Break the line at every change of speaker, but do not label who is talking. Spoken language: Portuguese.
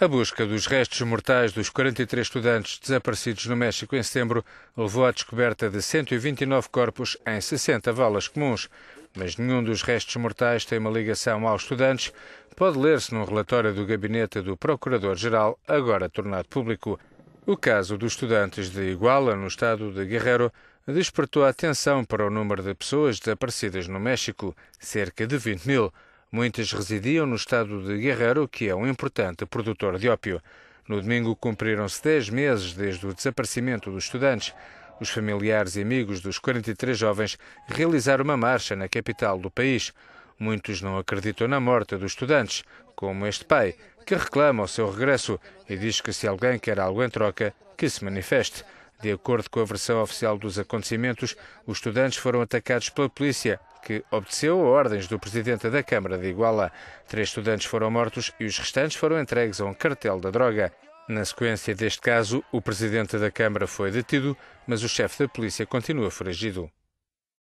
A busca dos restos mortais dos 43 estudantes desaparecidos no México em setembro levou à descoberta de 129 corpos em 60 valas comuns, mas nenhum dos restos mortais tem uma ligação aos estudantes, pode ler-se num relatório do gabinete do Procurador-Geral, agora tornado público. O caso dos estudantes de Iguala, no estado de Guerrero, despertou a atenção para o número de pessoas desaparecidas no México, cerca de 20 mil. Muitas residiam no estado de Guerrero, que é um importante produtor de ópio. No domingo cumpriram-se 10 meses desde o desaparecimento dos estudantes. Os familiares e amigos dos 43 jovens realizaram uma marcha na capital do país. Muitos não acreditam na morte dos estudantes, como este pai, que reclama o seu regresso e diz que se alguém quer algo em troca, que se manifeste. De acordo com a versão oficial dos acontecimentos, os estudantes foram atacados pela polícia, que obteceu a ordens do presidente da Câmara de Iguala. Três estudantes foram mortos e os restantes foram entregues a um cartel da droga. Na sequência deste caso, o presidente da Câmara foi detido, mas o chefe da polícia continua foragido.